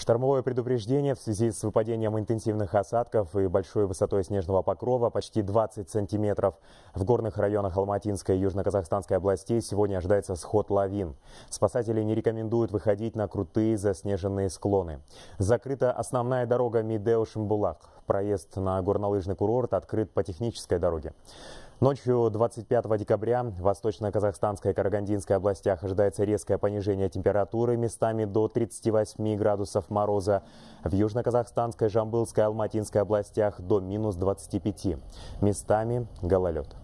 Штормовое предупреждение в связи с выпадением интенсивных осадков и большой высотой снежного покрова почти 20 сантиметров. В горных районах Алматинской и Южно-Казахстанской областей сегодня ожидается сход лавин. Спасатели не рекомендуют выходить на крутые заснеженные склоны. Закрыта основная дорога Мидео-Шимбулак проезд на горнолыжный курорт открыт по технической дороге. Ночью 25 декабря в восточно-казахстанской и Карагандинской областях ожидается резкое понижение температуры местами до 38 градусов мороза. В южно-казахстанской, Жамбылской и Алматинской областях до минус 25. Местами гололед.